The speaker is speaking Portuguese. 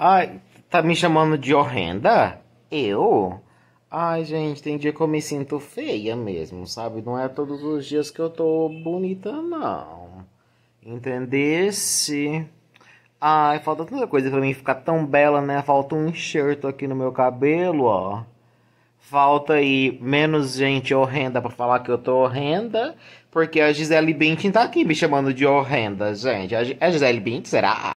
Ai, tá me chamando de horrenda? Eu? Ai, gente, tem dia que eu me sinto feia mesmo, sabe? Não é todos os dias que eu tô bonita, não. Entendesse? Ai, falta tanta coisa pra mim ficar tão bela, né? Falta um enxerto aqui no meu cabelo, ó. Falta aí menos gente horrenda pra falar que eu tô horrenda. Porque a Gisele Bündchen tá aqui me chamando de horrenda, gente. É Gisele Bündchen, será?